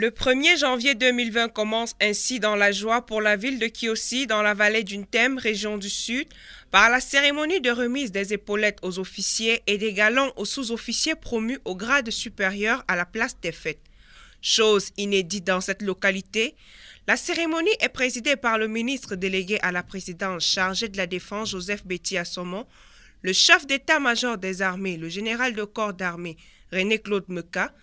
Le 1er janvier 2020 commence ainsi dans la joie pour la ville de Kiossi, dans la vallée d'Untem, région du Sud, par la cérémonie de remise des épaulettes aux officiers et des galons aux sous-officiers promus au grade supérieur à la place des fêtes. Chose inédite dans cette localité, la cérémonie est présidée par le ministre délégué à la présidence chargé de la défense, Joseph Betty Assomon, le chef d'état-major des armées, le général de corps d'armée, René-Claude Meca,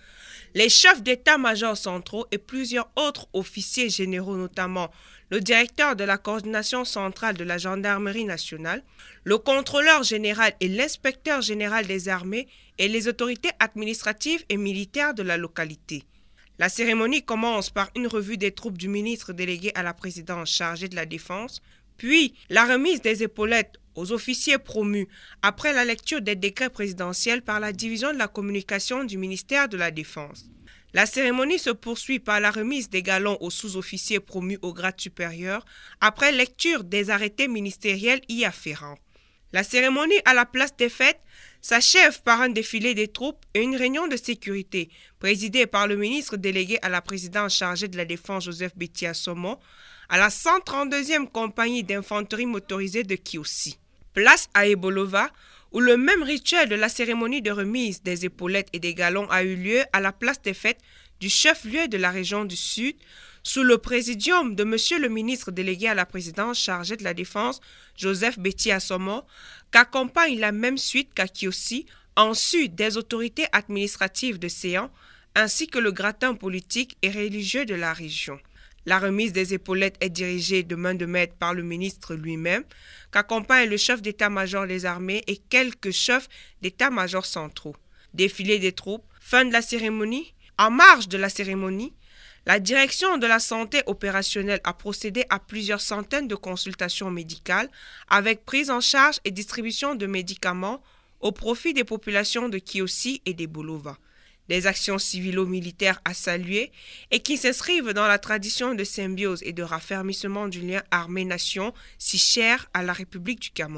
les chefs d'état-major centraux et plusieurs autres officiers généraux, notamment le directeur de la coordination centrale de la gendarmerie nationale, le contrôleur général et l'inspecteur général des armées et les autorités administratives et militaires de la localité. La cérémonie commence par une revue des troupes du ministre délégué à la présidence chargée de la Défense, puis, la remise des épaulettes aux officiers promus après la lecture des décrets présidentiels par la division de la communication du ministère de la Défense. La cérémonie se poursuit par la remise des galons aux sous-officiers promus au grade supérieur après lecture des arrêtés ministériels y afférents. La cérémonie à la place des fêtes s'achève par un défilé des troupes et une réunion de sécurité présidée par le ministre délégué à la présidence chargée de la Défense Joseph béthia Somo à la 132e compagnie d'infanterie motorisée de Kiosi. Place à Ebolova, où le même rituel de la cérémonie de remise des épaulettes et des galons a eu lieu à la place des fêtes du chef-lieu de la région du Sud, sous le présidium de M. le ministre délégué à la présidence chargé de la Défense, Joseph Betty Assomo, qu'accompagne la même suite qu'à Kiosi, en Sud des autorités administratives de Séan, ainsi que le gratin politique et religieux de la région. La remise des épaulettes est dirigée de main de maître par le ministre lui-même, qu'accompagne le chef d'état-major des armées et quelques chefs d'état-major centraux. Défilé des troupes, fin de la cérémonie, en marge de la cérémonie, la direction de la santé opérationnelle a procédé à plusieurs centaines de consultations médicales avec prise en charge et distribution de médicaments au profit des populations de Kiossi et des Bolova des actions civilo-militaires à saluer et qui s'inscrivent dans la tradition de symbiose et de raffermissement du lien armée-nation si cher à la République du Cameroun.